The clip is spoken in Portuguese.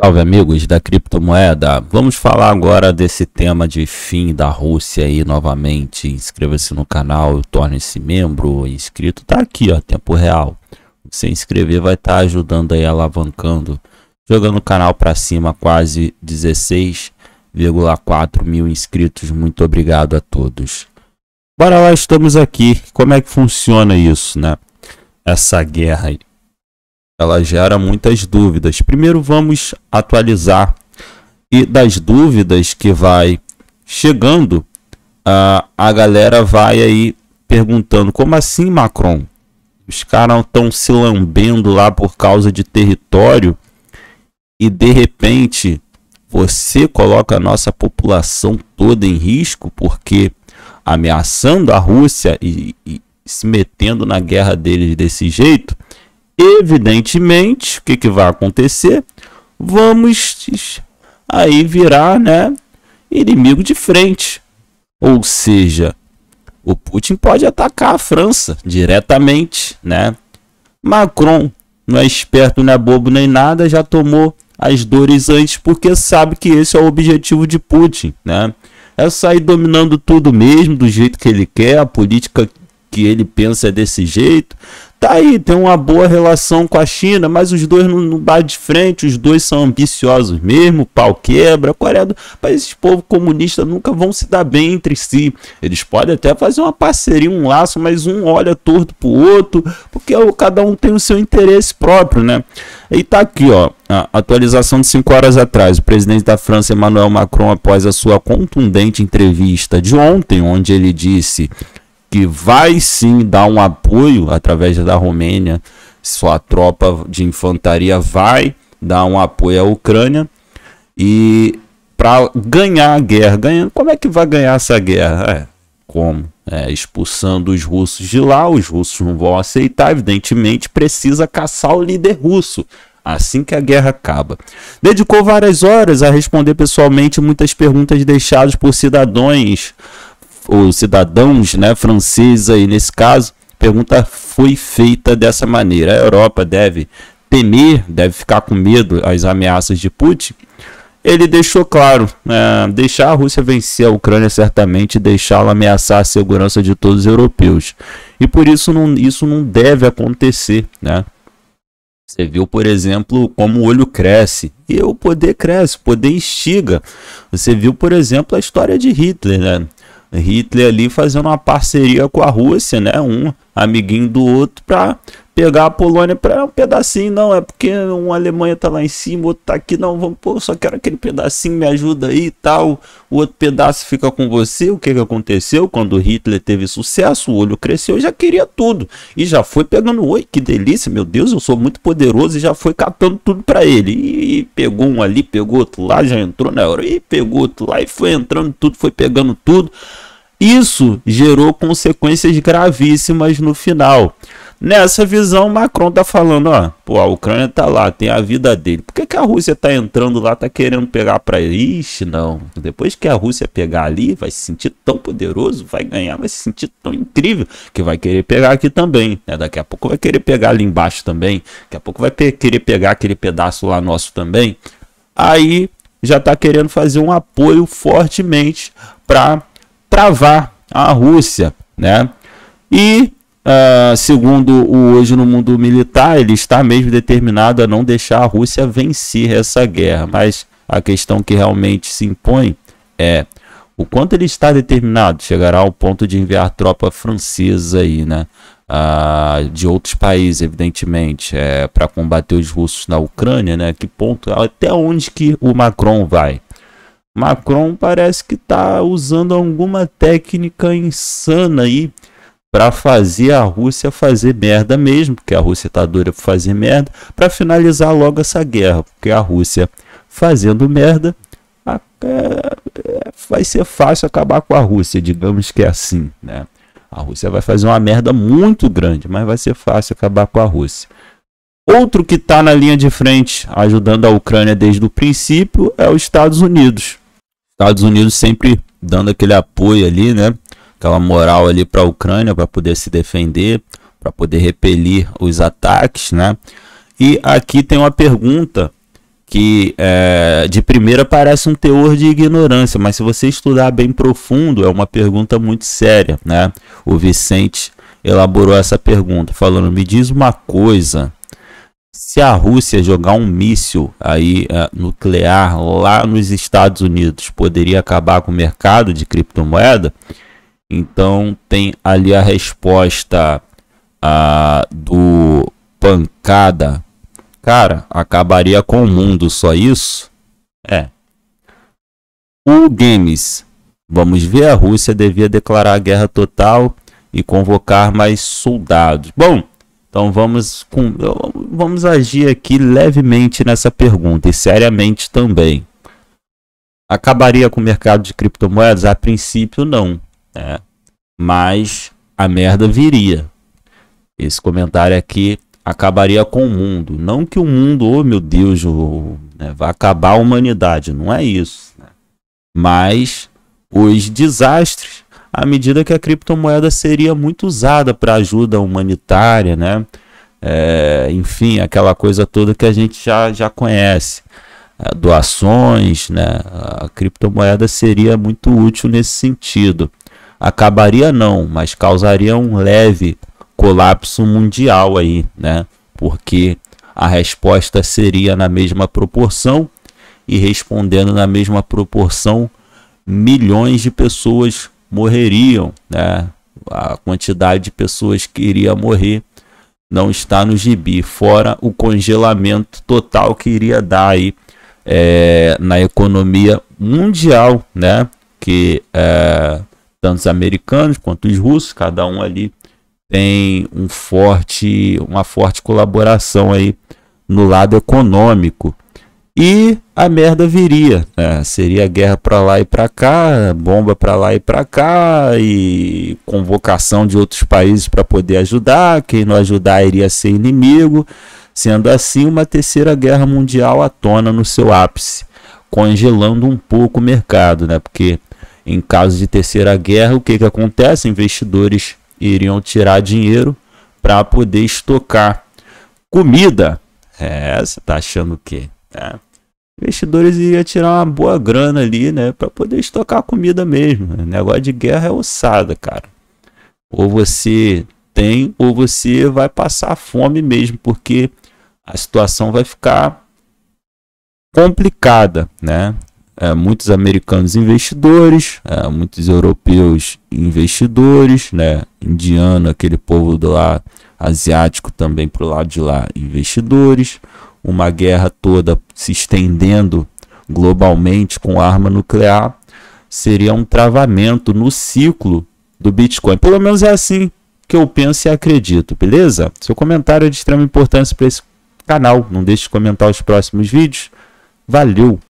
Salve amigos da criptomoeda, vamos falar agora desse tema de fim da Rússia aí novamente. Inscreva-se no canal, torne-se membro, inscrito, tá aqui ó, tempo real. Se inscrever vai estar tá ajudando aí alavancando, jogando o canal para cima, quase 16,4 mil inscritos. Muito obrigado a todos. Bora lá, estamos aqui. Como é que funciona isso, né? Essa guerra aí ela gera muitas dúvidas. Primeiro vamos atualizar e das dúvidas que vai chegando, a, a galera vai aí perguntando como assim Macron? Os caras estão se lambendo lá por causa de território e de repente você coloca a nossa população toda em risco porque ameaçando a Rússia e, e se metendo na guerra deles desse jeito, Evidentemente, o que, que vai acontecer? Vamos aí virar né, inimigo de frente. Ou seja, o Putin pode atacar a França diretamente, né? Macron não é esperto, não é bobo nem nada, já tomou as dores antes porque sabe que esse é o objetivo de Putin, né? É sair dominando tudo mesmo, do jeito que ele quer, a política que ele pensa é desse jeito tá aí, tem uma boa relação com a China, mas os dois não, não batem de frente, os dois são ambiciosos mesmo, pau quebra, a Coreia do... Mas esses povos comunistas nunca vão se dar bem entre si. Eles podem até fazer uma parceria, um laço, mas um olha torto pro outro, porque é cada um tem o seu interesse próprio, né? E tá aqui, ó, a atualização de 5 horas atrás. O presidente da França, Emmanuel Macron, após a sua contundente entrevista de ontem, onde ele disse que vai sim dar um apoio através da Romênia, sua tropa de infantaria vai dar um apoio à Ucrânia e para ganhar a guerra, ganhando, como é que vai ganhar essa guerra? É, como? É, expulsando os russos de lá, os russos não vão aceitar, evidentemente precisa caçar o líder russo assim que a guerra acaba. Dedicou várias horas a responder pessoalmente muitas perguntas deixadas por cidadãos os cidadãos né, francesa, e nesse caso, pergunta foi feita dessa maneira. A Europa deve temer, deve ficar com medo as ameaças de Putin. Ele deixou claro, é, deixar a Rússia vencer a Ucrânia certamente deixá-la ameaçar a segurança de todos os europeus. E por isso não, isso não deve acontecer, né? Você viu, por exemplo, como o olho cresce. E o poder cresce, o poder instiga. Você viu, por exemplo, a história de Hitler, né? Hitler ali fazendo uma parceria com a Rússia, né? Um amiguinho do outro para pegar a Polônia para um pedacinho, não, é porque uma Alemanha tá lá em cima, outro tá aqui, não, vamos, pô, só quero aquele pedacinho, me ajuda aí e tal. O outro pedaço fica com você. O que que aconteceu quando Hitler teve sucesso? O olho cresceu, já queria tudo e já foi pegando, oi, que delícia, meu Deus, eu sou muito poderoso e já foi catando tudo para ele. e, pegou um ali, pegou outro lá, já entrou na hora e pegou outro lá e foi entrando tudo, foi pegando tudo. Isso gerou consequências gravíssimas no final. Nessa visão, Macron está falando, ó, pô, a Ucrânia está lá, tem a vida dele. Por que, que a Rússia está entrando lá, Está querendo pegar para ele? Ixi, não. Depois que a Rússia pegar ali, vai se sentir tão poderoso, vai ganhar, vai se sentir tão incrível, que vai querer pegar aqui também, né? Daqui a pouco vai querer pegar ali embaixo também, daqui a pouco vai pe querer pegar aquele pedaço lá nosso também. Aí já está querendo fazer um apoio fortemente para travar a Rússia, né? E uh, segundo o hoje no mundo militar, ele está mesmo determinado a não deixar a Rússia vencer essa guerra. Mas a questão que realmente se impõe é o quanto ele está determinado. Chegará ao ponto de enviar tropa francesa aí, né? Uh, de outros países, evidentemente, é, para combater os russos na Ucrânia, né? Que ponto, até onde que o Macron vai? Macron parece que está usando alguma técnica insana aí para fazer a Rússia fazer merda mesmo, porque a Rússia está dura para fazer merda, para finalizar logo essa guerra, porque a Rússia fazendo merda a, é, é, vai ser fácil acabar com a Rússia, digamos que é assim, né? A Rússia vai fazer uma merda muito grande, mas vai ser fácil acabar com a Rússia. Outro que está na linha de frente ajudando a Ucrânia desde o princípio é os Estados Unidos. Estados Unidos sempre dando aquele apoio ali, né? Aquela moral ali para a Ucrânia para poder se defender, para poder repelir os ataques, né? E aqui tem uma pergunta que é, de primeira parece um teor de ignorância, mas se você estudar bem profundo, é uma pergunta muito séria, né? O Vicente elaborou essa pergunta, falando: "Me diz uma coisa, se a Rússia jogar um míssil aí uh, nuclear lá nos Estados Unidos, poderia acabar com o mercado de criptomoeda? Então tem ali a resposta uh, do pancada. Cara, acabaria com o mundo só isso? É. O Games. Vamos ver, a Rússia devia declarar guerra total e convocar mais soldados. Bom, então vamos, com, vamos agir aqui levemente nessa pergunta e seriamente também. Acabaria com o mercado de criptomoedas? A princípio, não. Né? Mas a merda viria. Esse comentário aqui acabaria com o mundo. Não que o mundo, oh meu Deus, oh, né, vai acabar a humanidade. Não é isso. Né? Mas os desastres à medida que a criptomoeda seria muito usada para ajuda humanitária, né? É, enfim, aquela coisa toda que a gente já, já conhece. É, doações, né? A criptomoeda seria muito útil nesse sentido. Acabaria não, mas causaria um leve colapso mundial aí, né? Porque a resposta seria na mesma proporção e respondendo na mesma proporção milhões de pessoas morreriam, né? A quantidade de pessoas que iria morrer não está no gibi, fora o congelamento total que iria dar aí é, na economia mundial, né? Que é, tanto os americanos quanto os russos, cada um ali tem um forte, uma forte colaboração aí no lado econômico e a merda viria. Né? Seria guerra para lá e para cá, bomba para lá e para cá, e convocação de outros países para poder ajudar. Quem não ajudar iria ser inimigo. Sendo assim, uma terceira guerra mundial à tona no seu ápice, congelando um pouco o mercado, né? Porque em caso de terceira guerra, o que, que acontece? Investidores iriam tirar dinheiro para poder estocar comida. É, você tá achando o quê? É. Investidores iriam tirar uma boa grana ali, né? Para poder estocar comida mesmo. O negócio de guerra é ossada, cara. Ou você tem, ou você vai passar fome mesmo, porque a situação vai ficar complicada, né? É, muitos americanos investidores, é, muitos europeus investidores, né? Indiano, aquele povo do lá asiático também pro lado de lá, investidores uma guerra toda se estendendo globalmente com arma nuclear, seria um travamento no ciclo do Bitcoin. Pelo menos é assim que eu penso e acredito, beleza? Seu comentário é de extrema importância para esse canal. Não deixe de comentar os próximos vídeos. Valeu!